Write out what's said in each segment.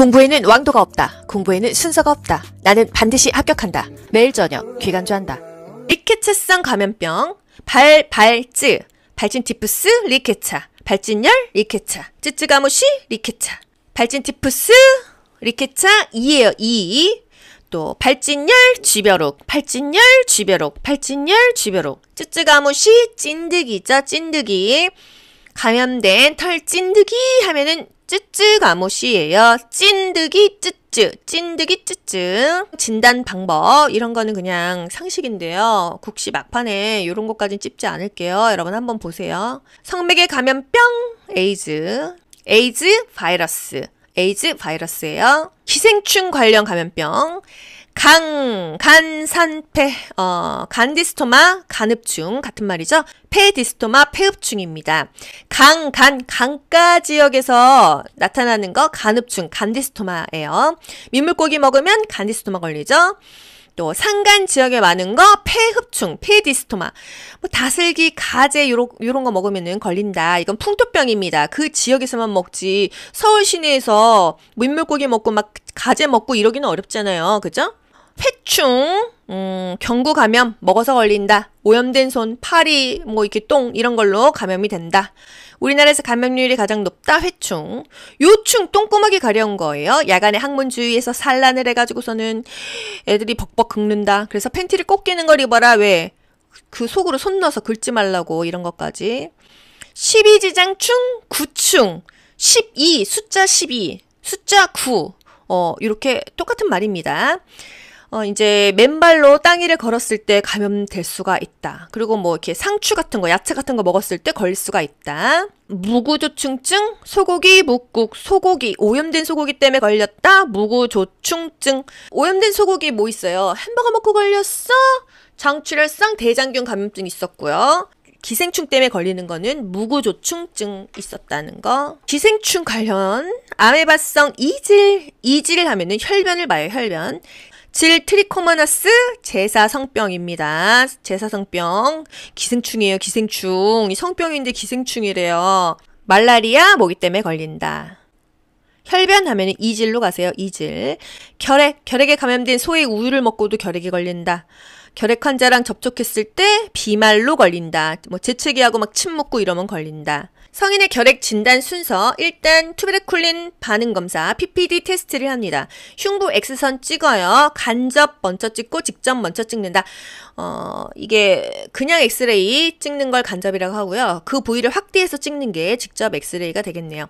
공부에는 왕도가 없다. 공부에는 순서가 없다. 나는 반드시 합격한다. 매일 저녁 귀간주한다. 리케차성 감염병, 발, 발찌, 발진 티푸스, 리케차, 발진열, 리케차, 쯔쯔가무시, 리케차, 발진 티푸스, 리케차 2에요 2. 또 발진열, 쥐벼룩, 발진열, 쥐벼룩, 발진열, 쥐벼룩, 쯔쯔가무시, 찐득이자 찐득이. 감염된 털 찐득이 하면은 쯔쯔 가옷이예요 찐득이 쯔쯔, 찐득이 쯔쯔. 진단 방법 이런 거는 그냥 상식인데요. 국시 막판에 이런 것까지 찝지 않을게요. 여러분 한번 보세요. 성맥의 감염병, 에이즈, 에이즈 바이러스, 에이즈 바이러스예요. 기생충 관련 감염병. 강, 간, 산, 폐, 어, 간디스토마, 간흡충 같은 말이죠. 폐디스토마, 폐흡충입니다. 강, 간, 강가 지역에서 나타나는 거 간흡충, 간디스토마예요. 민물고기 먹으면 간디스토마 걸리죠. 또 상간 지역에 많은 거 폐흡충, 폐디스토마, 뭐 다슬기, 가재 요런 요런 거 먹으면은 걸린다. 이건 풍토병입니다. 그 지역에서만 먹지 서울 시내에서 민물고기 먹고 막 가재 먹고 이러기는 어렵잖아요. 그죠? 폐충, 음, 경구 감염, 먹어서 걸린다. 오염된 손, 파리, 뭐 이렇게 똥 이런 걸로 감염이 된다. 우리나라에서 감염률이 가장 높다 회충. 요충 똥꼬막이 가려운 거예요. 야간에 항문 주위에서 산란을 해가지고서는 애들이 벅벅 긁는다. 그래서 팬티를 꼭 끼는 걸 입어라. 왜? 그 속으로 손 넣어서 긁지 말라고 이런 것까지. 12지장충, 구충. 12, 숫자 12, 숫자 9. 어, 이렇게 똑같은 말입니다. 어, 이제 맨발로 땅 위를 걸었을 때 감염될 수가 있다. 그리고 뭐 이렇게 상추 같은 거, 야채 같은 거 먹었을 때 걸릴 수가 있다. 무구조충증, 소고기, 묵국, 소고기, 오염된 소고기 때문에 걸렸다. 무구조충증. 오염된 소고기 뭐 있어요? 햄버거 먹고 걸렸어? 장출혈성 대장균 감염증 있었고요. 기생충 때문에 걸리는 거는 무구조충증 있었다는 거. 기생충 관련 아메바성 이질, 이질 을 하면은 혈변을 봐요, 혈변. 질 트리코마나스 제사성병입니다. 제사성병 기생충이에요. 기생충 성병인데 기생충이래요. 말라리아 모기 때문에 걸린다. 혈변하면 이질로 가세요. 이질. 결핵, 결핵에 감염된 소의 우유를 먹고도 결핵이 걸린다. 결핵 환자랑 접촉했을 때 비말로 걸린다. 뭐 재채기하고 막침 먹고 이러면 걸린다. 성인의 결핵 진단 순서 일단 투베르쿨린 반응 검사 PPD 테스트를 합니다. 흉부 X선 찍어요. 간접 먼저 찍고 직접 먼저 찍는다. 어, 이게 그냥 엑스레이 찍는 걸 간접이라고 하고요. 그 부위를 확대해서 찍는 게 직접 엑스레이가 되겠네요.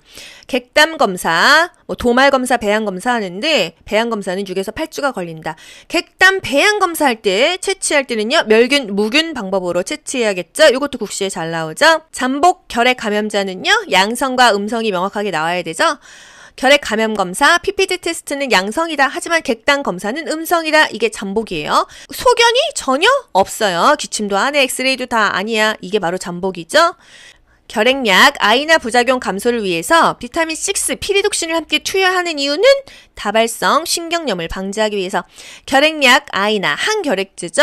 객담 검사, 뭐 도말 검사, 배양 검사 하는데 배양 검사는 6에서 8주가 걸린다. 객담 배양 검사할 때 채취할 때는요. 멸균 무균 방법으로 채취해야겠죠. 이것도 국시에 잘 나오죠. 잠복 결핵 감염 감염자는요, 양성과 음성이 명확하게 나와야 되죠? 결핵 감염 검사, PPD 테스트는 양성이다. 하지만 객단 검사는 음성이다. 이게 잠복이에요. 소견이 전혀 없어요. 기침도 안 해, 엑스레이도 다 아니야. 이게 바로 잠복이죠. 결핵약, 아이나 부작용 감소를 위해서 비타민 6, 피리독신을 함께 투여하는 이유는 다발성 신경염을 방지하기 위해서 결핵약, 아이나 항결핵제죠.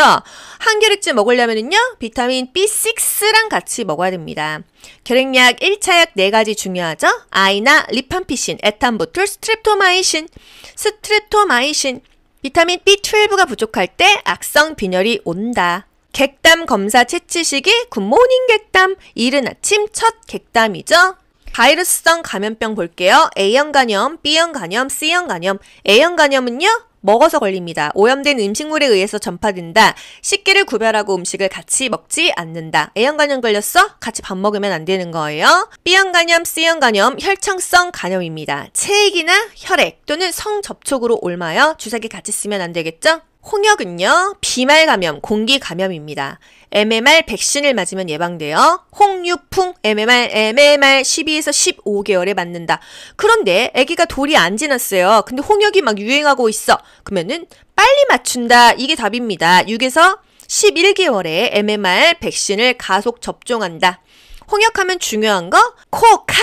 항결핵제 먹으려면요 비타민 B6랑 같이 먹어야 됩니다. 결핵약 1차약 4가지 중요하죠. 아이나, 리판피신, 에탄보툴, 스트레토마이신스트레토마이신 비타민 B12가 부족할 때 악성 빈혈이 온다. 객담 검사 채취식이 굿모닝 객담, 이른 아침 첫 객담이죠. 바이러스성 감염병 볼게요. A형 간염, B형 간염, C형 간염. A형 간염은요? 먹어서 걸립니다. 오염된 음식물에 의해서 전파된다. 식기를 구별하고 음식을 같이 먹지 않는다. A형 간염 걸렸어? 같이 밥 먹으면 안 되는 거예요. B형 간염, C형 간염, 혈청성 간염입니다. 체액이나 혈액 또는 성 접촉으로 옮아요 주사기 같이 쓰면 안 되겠죠? 홍역은요, 비말 감염, 공기 감염입니다. MMR 백신을 맞으면 예방되어 홍유풍 MMR MMR 12에서 15개월에 맞는다. 그런데 아기가 돌이 안 지났어요. 근데 홍역이 막 유행하고 있어. 그러면은 빨리 맞춘다. 이게 답입니다. 6에서 11개월에 MMR 백신을 가속 접종한다. 홍역하면 중요한 거 코, 카,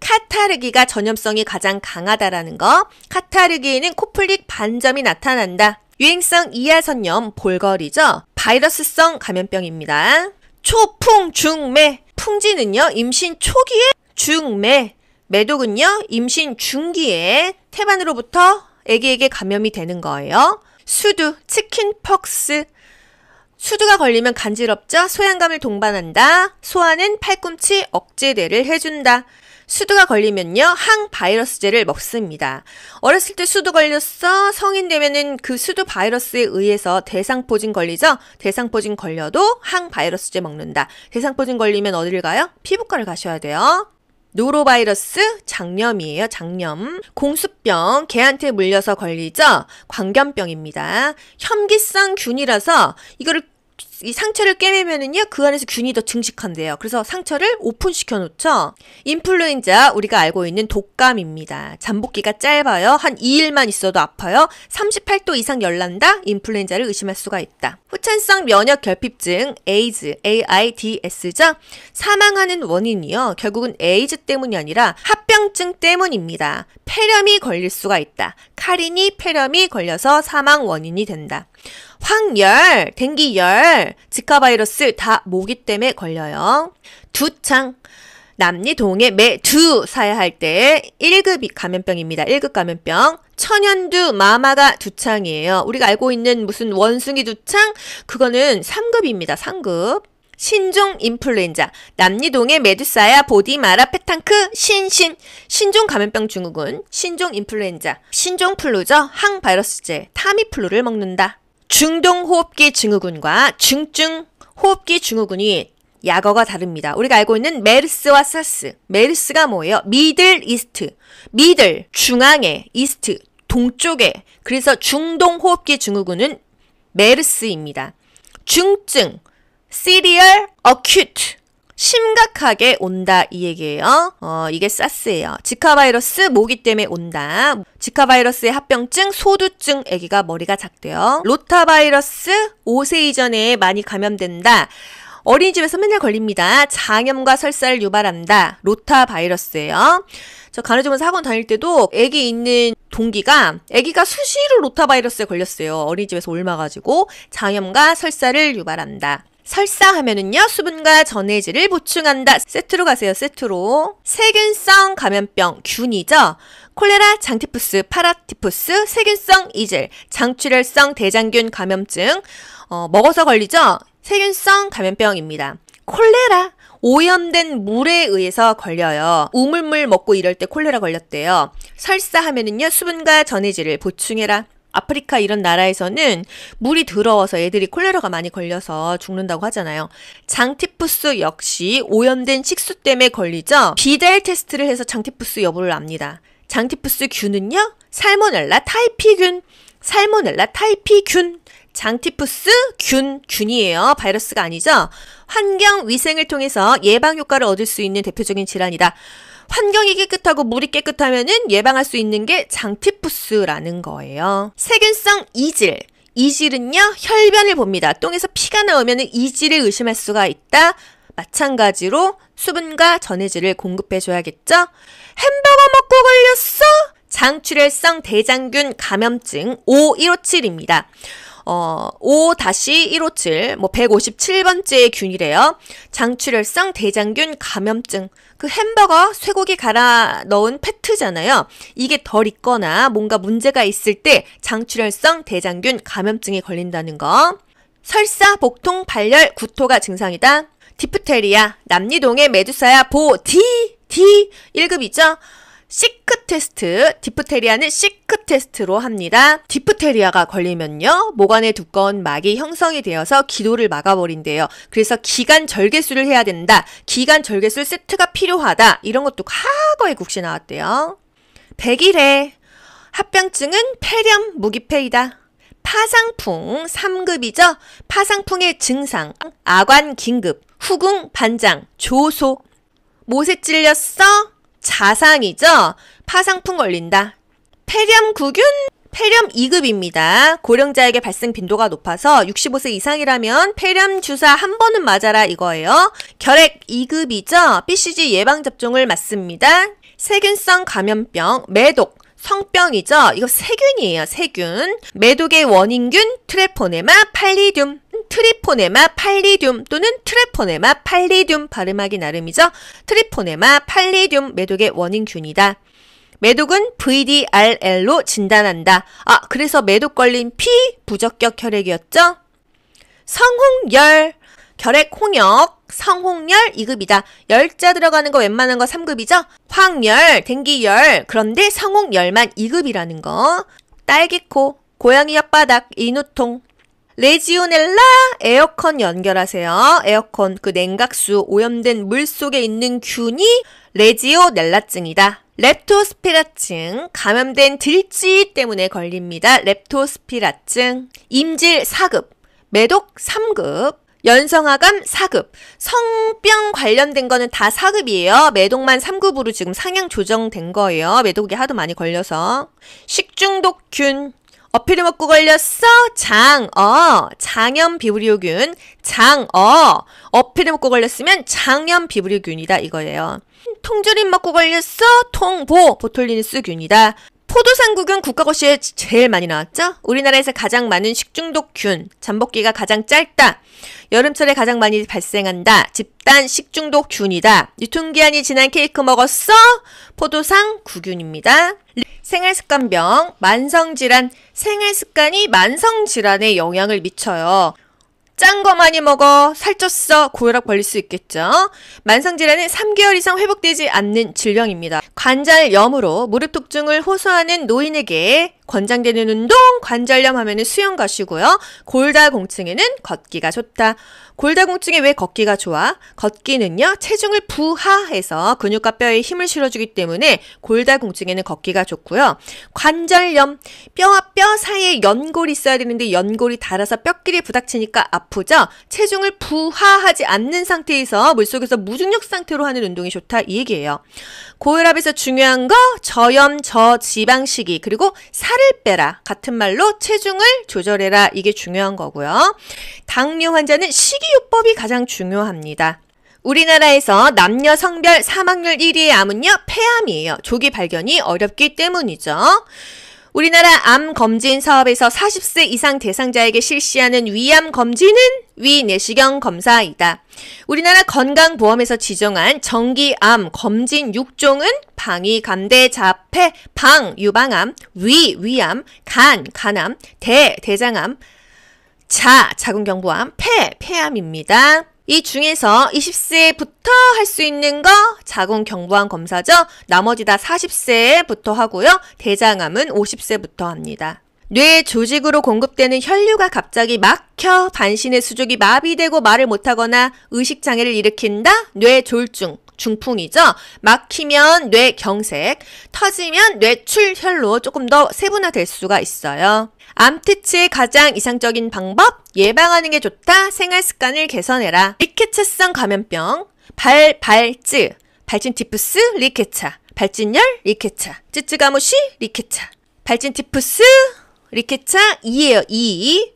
카타르기가 전염성이 가장 강하다라는 거. 카타르기에는 코플릭 반점이 나타난다. 유행성 이하선염 볼거리죠. 바이러스성 감염병입니다. 초풍 중매 풍지는요 임신 초기에 중매 매독은요 임신 중기에 태반으로부터 아기에게 감염이 되는 거예요. 수두 치킨퍽스 수두가 걸리면 간지럽죠. 소양감을 동반한다. 소화는 팔꿈치 억제대를 해준다. 수두가 걸리면요, 항바이러스제를 먹습니다. 어렸을 때 수두 걸렸어? 성인 되면은 그 수두 바이러스에 의해서 대상포진 걸리죠? 대상포진 걸려도 항바이러스제 먹는다. 대상포진 걸리면 어디를 가요? 피부과를 가셔야 돼요. 노로바이러스 장염이에요. 장염. 공수병 개한테 물려서 걸리죠. 광견병입니다. 혐기성 균이라서 이거를 이 상처를 깨매면은요, 그 안에서 균이 더 증식한대요. 그래서 상처를 오픈시켜 놓죠. 인플루엔자, 우리가 알고 있는 독감입니다. 잠복기가 짧아요. 한 2일만 있어도 아파요. 38도 이상 열난다? 인플루엔자를 의심할 수가 있다. 후천성 면역 결핍증, 에이즈, AIDS죠? 사망하는 원인이요. 결국은 에이즈 때문이 아니라 합병증 때문입니다. 폐렴이 걸릴 수가 있다. 카린이 폐렴이 걸려서 사망 원인이 된다. 황열, 댕기열 지카바이러스 다 모기 때문에 걸려요. 두창. 남리동에 매두 사야 할 때 1급 감염병입니다. 1급 감염병. 천연두 마마가 두창이에요. 우리가 알고 있는 무슨 원숭이 두창? 그거는 3급입니다. 3급. 신종 인플루엔자, 남리동의 메두사야, 보디마라, 페탕크, 신신, 신종 감염병 중후군 신종 인플루엔자, 신종 플루죠, 항바이러스제, 타미플루를 먹는다. 중동호흡기 증후군과 중증호흡기 증후군이 약어가 다릅니다. 우리가 알고 있는 메르스와 사스. 메르스가 뭐예요? 미들 이스트. 미들, 중앙에, 이스트, 동쪽에. 그래서 중동호흡기 증후군은 메르스입니다. 중증, 시리얼 어큐트. 심각하게 온다 이 얘기예요. 어, 이게 사스예요. 지카 바이러스 모기 때문에 온다. 지카 바이러스의 합병증, 소두증 애기가 머리가 작대요. 로타 바이러스 5세 이전에 많이 감염된다. 어린이집에서 맨날 걸립니다. 장염과 설사를 유발한다. 로타 바이러스예요. 저 간호조무사 학원 다닐 때도 애기 있는 동기가 애기가 수시로 로타 바이러스에 걸렸어요. 어린이집에서 옮아가지고 장염과 설사를 유발한다. 설사 하면은요, 수분과 전해질을 보충한다. 세트로 가세요, 세트로. 세균성 감염병, 균이죠? 콜레라, 장티푸스, 파라티푸스, 세균성 이질, 장출혈성 대장균 감염증, 어, 먹어서 걸리죠? 세균성 감염병입니다. 콜레라, 오염된 물에 의해서 걸려요. 우물물 먹고 이럴 때 콜레라 걸렸대요. 설사하면은요, 수분과 전해질을 보충해라. 아프리카 이런 나라에서는 물이 더러워서 애들이 콜레라가 많이 걸려서 죽는다고 하잖아요. 장티푸스 역시 오염된 식수 때문에 걸리죠. 비델 테스트를 해서 장티푸스 여부를 압니다. 장티푸스 균은요? 살모넬라 타이피균, 살모넬라 타이피균, 장티푸스 균, 균이에요. 바이러스가 아니죠? 환경 위생을 통해서 예방 효과를 얻을 수 있는 대표적인 질환이다. 환경이 깨끗하고 물이 깨끗하면은 예방할 수 있는 게 장티푸스라는 거예요. 세균성 이질. 이질은요, 혈변을 봅니다. 똥에서 피가 나오면 이질을 의심할 수가 있다. 마찬가지로 수분과 전해질을 공급해줘야겠죠? 햄버거 먹고 걸렸어? 장출혈성 대장균 감염증 5157입니다. 어, 5-157, 뭐 157번째 의 균이래요. 장출혈성 대장균 감염증. 그 햄버거 쇠고기 갈아 넣은 패트잖아요. 이게 덜 있거나 뭔가 문제가 있을 때 장출혈성 대장균 감염증에 걸린다는 거. 설사, 복통, 발열, 구토가 증상이다. 디프테리아, 남리동의 메두사야 보, 디, 디, 1급이죠? 시크 테스트, 디프테리아는 시크 테스트로 합니다. 디프테리아가 걸리면요, 모관의 두꺼운 막이 형성이 되어서 기도를 막아버린대요. 그래서 기간 절개술을 해야 된다. 기간 절개술 세트가 필요하다. 이런 것도 과거에 국시 나왔대요. 100일에 합병증은 폐렴 무기폐이다. 파상풍 3급이죠. 파상풍의 증상 아관 긴급 후궁 반장 조소 모세 찔렸어 자상이죠. 파상풍 걸린다. 폐렴구균 폐렴 2급입니다. 고령자에게 발생 빈도가 높아서 65세 이상이라면 폐렴 주사 한 번은 맞아라 이거예요. 결핵 2급이죠. BCG 예방 접종을 맞습니다. 세균성 감염병, 매독, 성병이죠. 이거 세균이에요. 세균. 매독의 원인균 트레포네마 팔리듐. 트리포네마 팔리듐 또는 트레포네마 팔리듐 발음하기 나름이죠. 트리포네마 팔리듐 매독의 원인균이다. 매독은 VDRL로 진단한다. 아, 그래서 매독 걸린 피 부적격 혈액이었죠? 성홍열, 결핵 홍역, 성홍열 2급이다. 열자 들어가는 거 웬만한 거 3급이죠? 황열, d 기열 그런데 성홍열만 2급이라는 거. 딸기코, 고양이 혓바닥, 이누통, 레지오넬라 에어컨 연결하세요. 에어컨 그 냉각수 오염된 물 속에 있는 균이 레지오넬라증이다. 렙토스피라증, 감염된 들쥐 때문에 걸립니다. 렙토스피라증, 임질 4급, 매독 3급, 연성화감 4급, 성병 관련된 거는 다 4급이에요. 매독만 3급으로 지금 상향 조정된 거예요. 매독이 하도 많이 걸려서. 식중독균, 어필이 먹고 걸렸어? 장어. 장염 비브리오균. 장어. 어필이 먹고 걸렸으면 장염 비브리오균이다 이거예요. 통조림 먹고 걸렸어? 통보. 보톨리누스균이다. 포도상구균 국가고시에 제일 많이 나왔죠? 우리나라에서 가장 많은 식중독균, 잠복기가 가장 짧다, 여름철에 가장 많이 발생한다, 집단 식중독균이다, 유통기한이 지난 케이크 먹었어? 포도상구균입니다. 생활습관병, 만성질환, 생활습관이 만성질환에 영향을 미쳐요. 짠 거 많이 먹어, 살쪘어, 고혈압 걸릴 수 있겠죠. 만성질환은 3개월 이상 회복되지 않는 질병입니다. 관절염으로 무릎 통증을 호소하는 노인에게 권장되는 운동, 관절염 하면은 수영 것이고요. 골다공증에는 걷기가 좋다. 골다공증에 왜 걷기가 좋아? 걷기는요, 체중을 부하해서 근육과 뼈에 힘을 실어주기 때문에 골다공증에는 걷기가 좋고요. 관절염, 뼈와 뼈 사이에 연골이 있어야 되는데 연골이 닳아서 뼈끼리 부닥치니까 아프죠? 체중을 부하하지 않는 상태에서 물속에서 무중력 상태로 하는 운동이 좋다 이 얘기예요. 고혈압에서 중요한 거 저염 저지방식이 그리고 살 살을 빼라. 같은 말로 체중을 조절해라. 이게 중요한 거고요. 당뇨 환자는 식이요법이 가장 중요합니다. 우리나라에서 남녀 성별 사망률 1위의 암은요, 폐암이에요. 조기 발견이 어렵기 때문이죠. 우리나라 암 검진 사업에서 40세 이상 대상자에게 실시하는 위암 검진은 위내시경 검사이다. 우리나라 건강보험에서 지정한 정기암 검진 6종은 방위, 감대, 자폐, 방, 유방암, 위, 위암, 간, 간암, 대, 대장암, 자, 자궁경부암, 폐, 폐암입니다. 이 중에서 20세부터 할 수 있는 거 자궁 경부암 검사죠. 나머지 다 40세부터 하고요. 대장암은 50세부터 합니다. 뇌 조직으로 공급되는 혈류가 갑자기 막혀 반신의 수족이 마비되고 말을 못하거나 의식장애를 일으킨다 뇌졸중 중풍이죠 막히면 뇌경색 터지면 뇌출혈로 조금 더 세분화될 수가 있어요 암퇴치의 가장 이상적인 방법 예방하는 게 좋다 생활 습관을 개선해라 리케차성 감염병 발 발찌 발진 티푸스 리케차 발진열 리케차 쯔쯔가무시 리케차 발진 티푸스 리케차 2에요 2.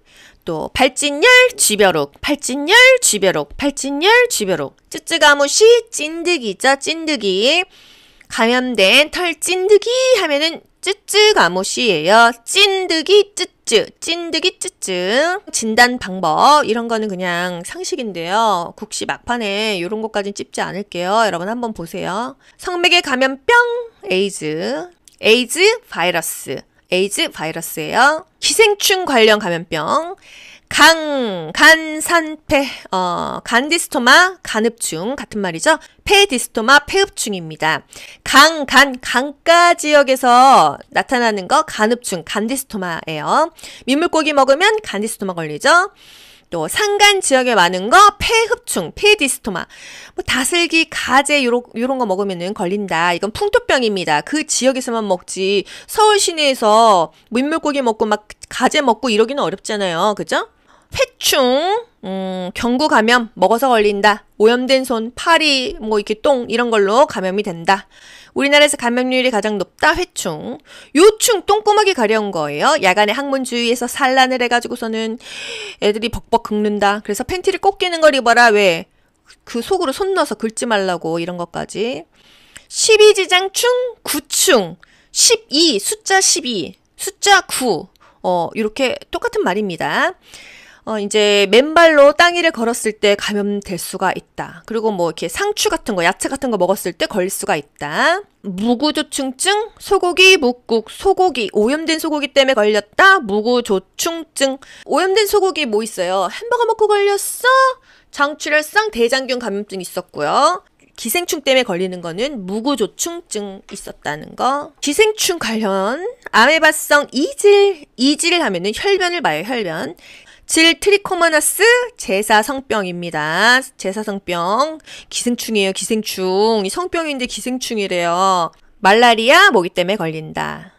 또 발진열 쥐벼룩 발진열 쥐벼룩 발진열 쥐벼룩 쯔쯔가무시 찐득이자 찐득이 감염된 털 찐득이 하면은 쯔쯔가무시예요 찐득이 쯔찌 쯔, 찐득이 쯔쯔. 진단 방법, 이런 거는 그냥 상식인데요. 국시 막판에 이런 것까지는 찝지 않을게요. 여러분 한번 보세요. 성맥에 가면 뿅! 에이즈. 에이즈 바이러스. 에이즈 바이러스예요. 기생충 관련 감염병. 강, 간산폐, 어, 간디스토마, 간흡충 같은 말이죠. 폐디스토마, 폐흡충입니다. 강, 간, 강가 지역에서 나타나는 거 간흡충, 간디스토마예요. 민물고기 먹으면 간디스토마 걸리죠. 또 상간 지역에 많은 거 폐흡충, 폐디스토마, 뭐 다슬기, 가재 요런 요런 거 먹으면은 걸린다. 이건 풍토병입니다. 그 지역에서만 먹지 서울 시내에서 민물고기 먹고 막 가재 먹고 이러기는 어렵잖아요. 그죠? 회충, 음, 경구 감염, 먹어서 걸린다. 오염된 손, 파리, 뭐 이렇게 똥 이런 걸로 감염이 된다. 우리나라에서 감염률이 가장 높다 회충. 요충 똥꼬막이 가려운 거예요. 야간에 학문 주위에서 산란을 해가지고서는 애들이 벅벅 긁는다. 그래서 팬티를 꼭 끼는 걸 입어라. 왜? 그 속으로 손 넣어서 긁지 말라고 이런 것까지. 12지장충, 구충, 12, 숫자 12, 숫자 9. 어, 이렇게 똑같은 말입니다. 어, 이제 맨발로 땅 위를 걸었을 때 감염될 수가 있다. 그리고 뭐 이렇게 상추 같은 거, 야채 같은 거 먹었을 때 걸릴 수가 있다. 무구조충증, 소고기, 묵국, 소고기, 오염된 소고기 때문에 걸렸다. 무구조충증. 오염된 소고기 뭐 있어요? 햄버거 먹고 걸렸어? 장출혈성 대장균 감염증 있었고요. 기생충 때문에 걸리는 거는 무구조충증 있었다는 거. 기생충 관련 아메바성 이질, 이질 을 하면은 혈변을 봐요, 혈변. 질 트리코마나스 제사성병입니다. 제사성병 기생충이에요. 기생충 성병인데 기생충이래요. 말라리아 모기 때문에 걸린다.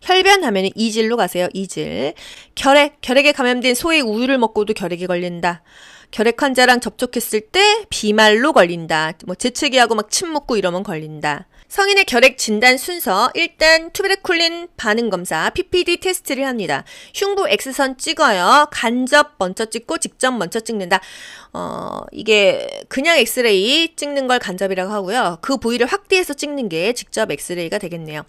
혈변하면 이질로 가세요. 이질. 결핵, 결핵에 감염된 소의 우유를 먹고도 결핵이 걸린다. 결핵 환자랑 접촉했을 때 비말로 걸린다. 뭐 재채기하고 막침 먹고 이러면 걸린다. 성인의 결핵 진단 순서 일단 투베르쿨린 반응 검사 PPD 테스트를 합니다. 흉부 X선 찍어요. 간접 먼저 찍고 직접 먼저 찍는다. 어, 이게 그냥 엑스레이 찍는 걸 간접이라고 하고요. 그 부위를 확대해서 찍는 게 직접 엑스레이가 되겠네요.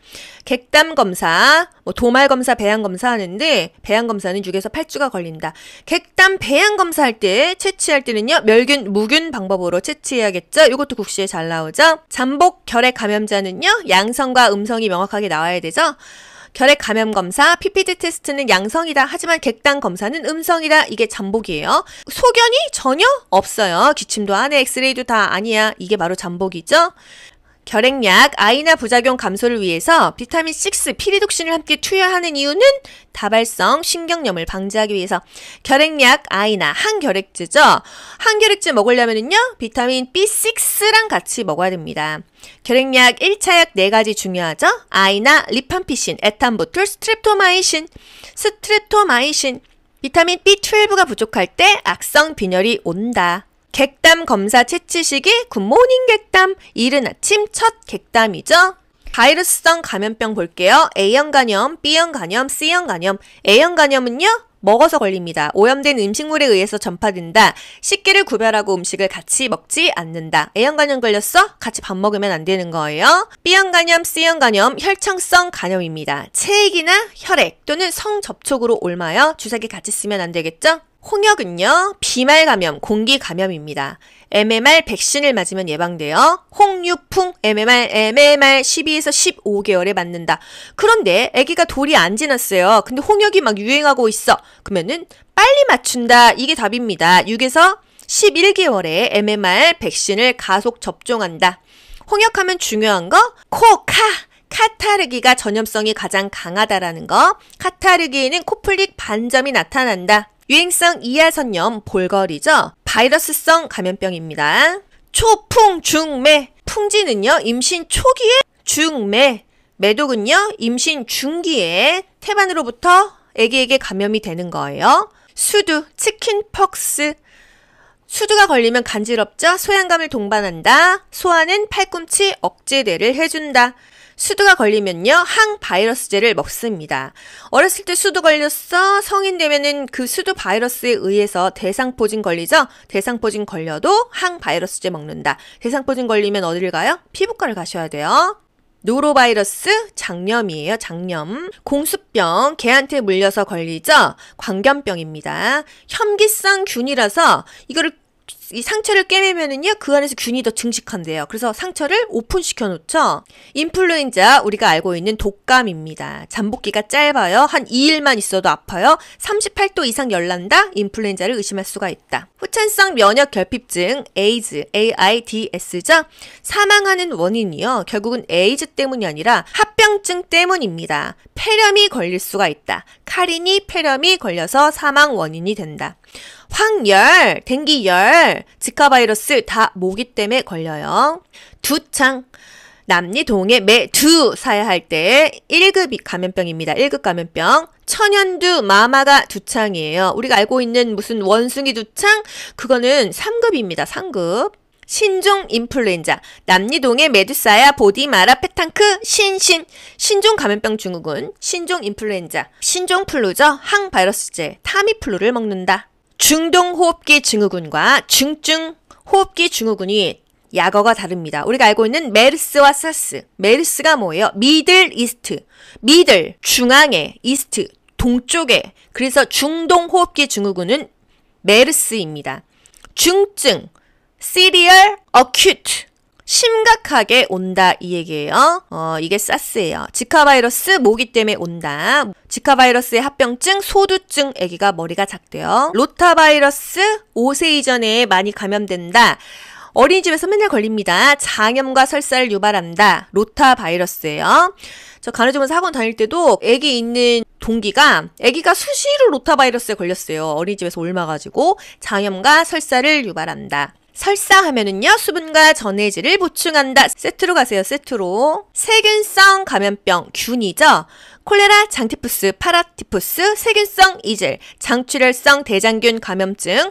객담 검사, 뭐 도말 검사, 배양 검사 하는데 배양 검사는 6에서 8주가 걸린다. 객담 배양 검사할 때 채취할 때는요. 멸균 무균 방법으로 채취해야겠죠. 이것도 국시에 잘 나오죠. 잠복 결핵 감염 남자는요, 양성과 음성이 명확하게 나와야 되죠? 결핵 감염 검사, PPT 테스트는 양성이다. 하지만 객단 검사는 음성이다. 이게 잠복이에요. 소견이 전혀 없어요. 기침도 안 해. 엑스레이도 다 아니야. 이게 바로 잠복이죠. 결핵약, 아이나 부작용 감소를 위해서 비타민 6, 피리독신을 함께 투여하는 이유는 다발성 신경염을 방지하기 위해서 결핵약, 아이나 항결핵제죠. 항결핵제 먹으려면요 비타민 B6랑 같이 먹어야 됩니다. 결핵약 1차약 4가지 중요하죠. 아이나, 리판피신, 에탄보툴, 스트레토마이신스트레토마이신 비타민 B12가 부족할 때 악성 빈혈이 온다. 객담 검사 채취식이 굿모닝 객담, 이른 아침 첫 객담이죠. 바이러스성 감염병 볼게요. A형 간염, B형 간염, C형 간염. A형 간염은요? 먹어서 걸립니다. 오염된 음식물에 의해서 전파된다. 식기를 구별하고 음식을 같이 먹지 않는다. A형 간염 걸렸어? 같이 밥 먹으면 안 되는 거예요. B형 간염, C형 간염, 혈청성 간염입니다. 체액이나 혈액 또는 성 접촉으로 옮아요. 주사기 같이 쓰면 안 되겠죠? 홍역은요, 비말 감염, 공기 감염입니다. MMR 백신을 맞으면 예방되어 홍유풍 MMR MMR 12에서 15개월에 맞는다. 그런데 아기가 돌이 안 지났어요. 근데 홍역이 막 유행하고 있어. 그러면은 빨리 맞춘다. 이게 답입니다. 6에서 11개월에 MMR 백신을 가속 접종한다. 홍역하면 중요한 거 코, 카 카타르기가 전염성이 가장 강하다라는 거. 카타르기에는 코플릭 반점이 나타난다. 유행성 이하선염 볼거리죠. 바이러스성 감염병입니다. 초풍 중매 풍지는요 임신 초기에 중매 매독은요 임신 중기에 태반으로부터 아기에게 감염이 되는 거예요. 수두 치킨퍽스 수두가 걸리면 간지럽죠. 소양감을 동반한다. 소화는 팔꿈치 억제대를 해준다. 수두가 걸리면요, 항바이러스제를 먹습니다. 어렸을 때 수두 걸렸어? 성인 되면은 그 수두 바이러스에 의해서 대상포진 걸리죠? 대상포진 걸려도 항바이러스제 먹는다. 대상포진 걸리면 어디를 가요? 피부과를 가셔야 돼요. 노로바이러스 장염이에요. 장염. 공수병 개한테 물려서 걸리죠. 광견병입니다. 혐기성 균이라서 이거를 이 상처를 꿰매면은요, 그 안에서 균이 더 증식한대요. 그래서 상처를 오픈시켜 놓죠? 인플루엔자, 우리가 알고 있는 독감입니다. 잠복기가 짧아요. 한 2일만 있어도 아파요. 38도 이상 열난다? 인플루엔자를 의심할 수가 있다. 후천성 면역 결핍증, 에이즈, AIDS죠? 사망하는 원인이요. 결국은 에이즈 때문이 아니라 합병증 때문입니다. 폐렴이 걸릴 수가 있다. 카린이 폐렴이 걸려서 사망 원인이 된다. 황열, d 기열 지카바이러스 다 모기 때문에 걸려요. 두창. 남리동의 매두 사야 할 때 1급 감염병입니다. 1급 감염병. 천연두 마마가 두창이에요. 우리가 알고 있는 무슨 원숭이 두창? 그거는 3급입니다. 3급. 신종 인플루엔자, 남리동의 메두사야, 보디마라, 페탕크, 신신, 신종 감염병 중국은 신종 인플루엔자, 신종 플루죠, 항바이러스제, 타미플루를 먹는다. 중동호흡기 증후군과 중증호흡기 증후군이 약어가 다릅니다. 우리가 알고 있는 메르스와 사스. 메르스가 뭐예요? 미들 이스트. 미들, 중앙에, 이스트, 동쪽에. 그래서 중동호흡기 증후군은 메르스입니다. 중증, 시리얼 어큐트. 심각하게 온다 이 얘기예요. 어, 이게 사스예요. 지카바이러스 모기 때문에 온다. 지카바이러스의 합병증, 소두증 애기가 머리가 작대요. 로타바이러스 5세 이전에 많이 감염된다. 어린이집에서 맨날 걸립니다. 장염과 설사를 유발한다. 로타 바이러스예요. 저 간호조무사 학원 다닐 때도 애기 있는 동기가 애기가 수시로 로타 바이러스에 걸렸어요. 어린이집에서 옮아가지고 장염과 설사를 유발한다. 설사 하면은요, 수분과 전해질을 보충한다. 세트로 가세요, 세트로. 세균성 감염병, 균이죠? 콜레라, 장티푸스, 파라티푸스, 세균성 이질, 장출혈성 대장균 감염증,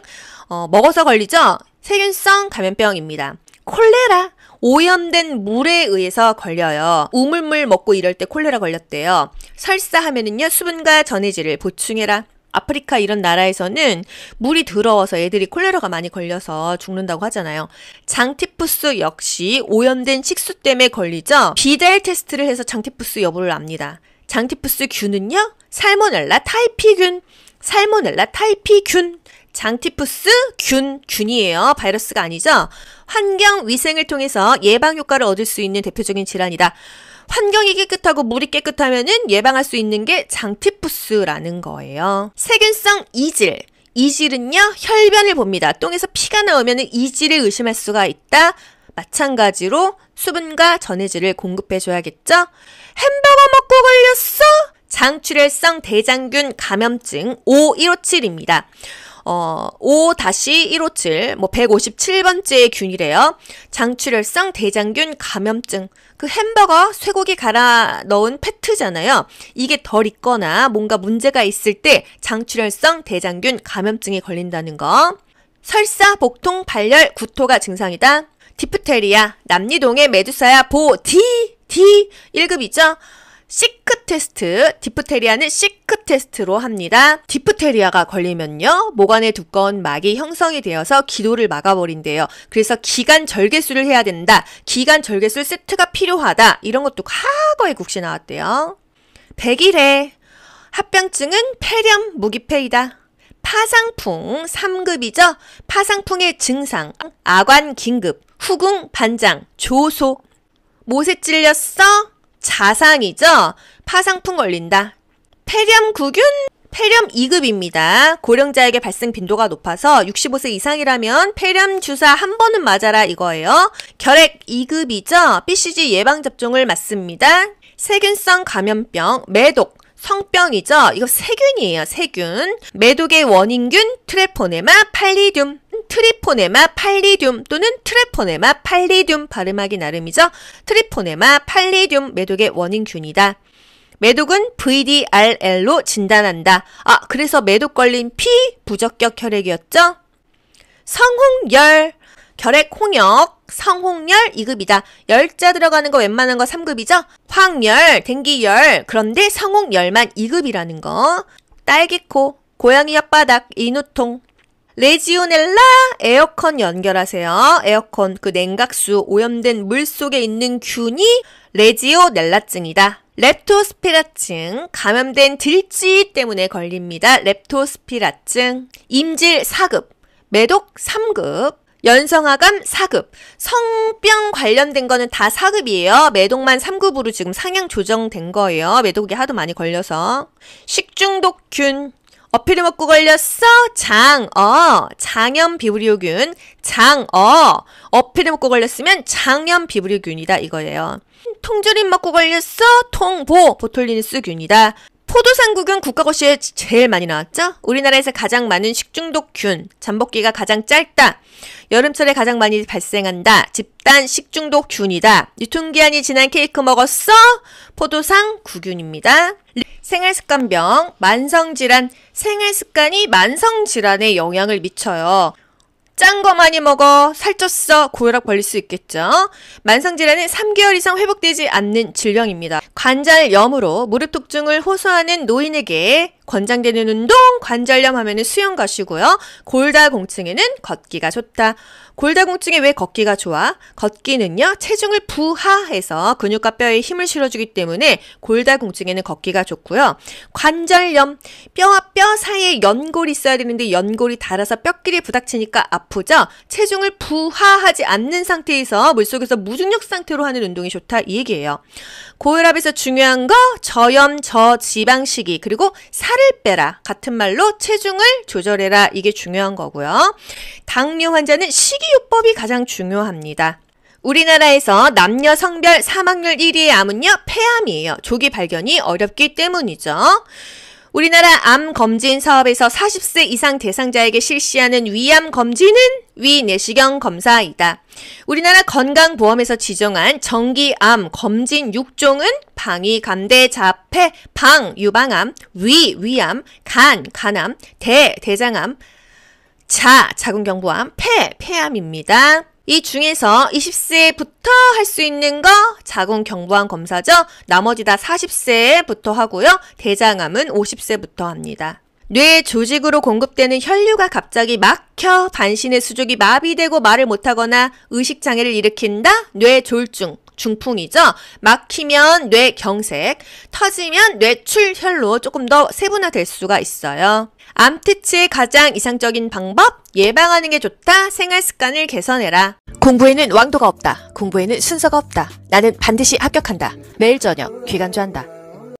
어, 먹어서 걸리죠? 세균성 감염병입니다. 콜레라, 오염된 물에 의해서 걸려요. 우물물 먹고 이럴 때 콜레라 걸렸대요. 설사하면은요, 수분과 전해질을 보충해라. 아프리카 이런 나라에서는 물이 더러워서 애들이 콜레라가 많이 걸려서 죽는다고 하잖아요. 장티푸스 역시 오염된 식수 때문에 걸리죠. 비델 테스트를 해서 장티푸스 여부를 압니다. 장티푸스 균은요. 살모넬라 타이피균, 살모넬라 타이피균, 장티푸스 균, 균이에요. 바이러스가 아니죠. 환경 위생을 통해서 예방 효과를 얻을 수 있는 대표적인 질환이다. 환경이 깨끗하고 물이 깨끗하면은 예방할 수 있는 게 장티푸스라는 거예요. 세균성 이질. 이질은요, 혈변을 봅니다. 똥에서 피가 나오면 이질을 의심할 수가 있다. 마찬가지로 수분과 전해질을 공급해줘야겠죠? 햄버거 먹고 걸렸어? 장출혈성 대장균 감염증 5157입니다. 어, 5-157, 뭐 157번째 의 균이래요. 장출혈성 대장균 감염증. 그 햄버거 쇠고기 갈아 넣은 패트잖아요. 이게 덜 있거나 뭔가 문제가 있을 때 장출혈성 대장균 감염증에 걸린다는 거. 설사, 복통, 발열, 구토가 증상이다. 디프테리아, 남리동의 메두사야 보, 디, 디, 1급이죠? 시크 테스트, 디프테리아는 시크 테스트로 합니다. 디프테리아가 걸리면요, 모관의 두꺼운 막이 형성이 되어서 기도를 막아버린대요. 그래서 기간 절개술을 해야 된다. 기간 절개술 세트가 필요하다. 이런 것도 과거에 국시 나왔대요. 100일에 합병증은 폐렴 무기폐이다. 파상풍 3급이죠. 파상풍의 증상 아관 긴급 후궁 반장 조소 모세 찔렸어 자상이죠. 파상풍 걸린다. 폐렴구균 폐렴 2급입니다. 고령자에게 발생 빈도가 높아서 65세 이상이라면 폐렴 주사 한 번은 맞아라 이거예요. 결핵 2급이죠. BCG 예방 접종을 맞습니다. 세균성 감염병, 매독, 성병이죠. 이거 세균이에요. 세균. 매독의 원인균 트레포네마 팔리듐. 트리포네마 팔리듐 또는 트레포네마 팔리듐 발음하기 나름이죠. 트리포네마 팔리듐 매독의 원인균이다. 매독은 VDRL로 진단한다. 아, 그래서 매독 걸린 피 부적격 혈액이었죠? 성홍열, 결핵 홍역, 성홍열 2급이다. 열자 들어가는 거 웬만한 거 3급이죠? 황열, d 기열 그런데 성홍열만 2급이라는 거. 딸기코, 고양이 혓바닥, 이누통, 레지오넬라 에어컨 연결하세요. 에어컨 그 냉각수 오염된 물 속에 있는 균이 레지오넬라증이다. 렙토스피라증, 감염된 들쥐 때문에 걸립니다. 렙토스피라증, 임질 4급, 매독 3급, 연성화감 4급, 성병 관련된 거는 다 4급이에요. 매독만 3급으로 지금 상향 조정된 거예요. 매독이 하도 많이 걸려서. 식중독균, 어필이 먹고 걸렸어? 장어. 장염 비브리오균. 장어. 어필이 먹고 걸렸으면 장염 비브리오균이다 이거예요. 통조림 먹고 걸렸어? 통보. 보톨리니스균이다 포도상국은 국가고시에 제일 많이 나왔죠? 우리나라에서 가장 많은 식중독균, 잠복기가 가장 짧다, 여름철에 가장 많이 발생한다, 집단 식중독균이다, 유통기한이 지난 케이크 먹었어? 포도상구균입니다. 생활습관병, 만성질환, 생활습관이 만성질환에 영향을 미쳐요. 짠거 많이 먹어 살쪘어 고혈압 걸릴 수 있겠죠. 만성질환은 3개월 이상 회복되지 않는 질병입니다. 관절염으로 무릎 통증을 호소하는 노인에게 권장되는 운동, 관절염 하면은 수영 가시고요 골다공증에는 걷기가 좋다. 골다공증에 왜 걷기가 좋아? 걷기는요, 체중을 부하해서 근육과 뼈에 힘을 실어주기 때문에 골다공증에는 걷기가 좋고요. 관절염, 뼈와 뼈 사이에 연골이 있어야 되는데 연골이 닳아서 뼈끼리 부닥치니까 아프죠? 체중을 부하하지 않는 상태에서 물속에서 무중력 상태로 하는 운동이 좋다 이 얘기예요. 고혈압에서 중요한 거 저염 저지방식이 그리고 살 살을 빼라. 같은 말로 체중을 조절해라. 이게 중요한 거고요. 당뇨 환자는 식이요법이 가장 중요합니다. 우리나라에서 남녀 성별 사망률 1위의 암은요, 폐암이에요. 조기 발견이 어렵기 때문이죠. 우리나라 암 검진 사업에서 40세 이상 대상자에게 실시하는 위암 검진은 위내시경 검사이다. 우리나라 건강보험에서 지정한 정기암 검진 6종은 방위, 감대, 자폐, 방, 유방암, 위, 위암, 간, 간암, 대, 대장암, 자, 자궁경부암, 폐, 폐암입니다. 이 중에서 20세부터 할 수 있는 거 자궁 경부암 검사죠. 나머지 다 40세부터 하고요. 대장암은 50세부터 합니다. 뇌 조직으로 공급되는 혈류가 갑자기 막혀 반신의 수족이 마비되고 말을 못하거나 의식장애를 일으킨다 뇌졸중 중풍이죠. 막히면 뇌경색, 터지면 뇌출혈로 조금 더 세분화될 수가 있어요. 암특치의 가장 이상적인 방법? 예방하는 게 좋다. 생활 습관을 개선해라. 공부에는 왕도가 없다. 공부에는 순서가 없다. 나는 반드시 합격한다. 매일 저녁 귀간주한다.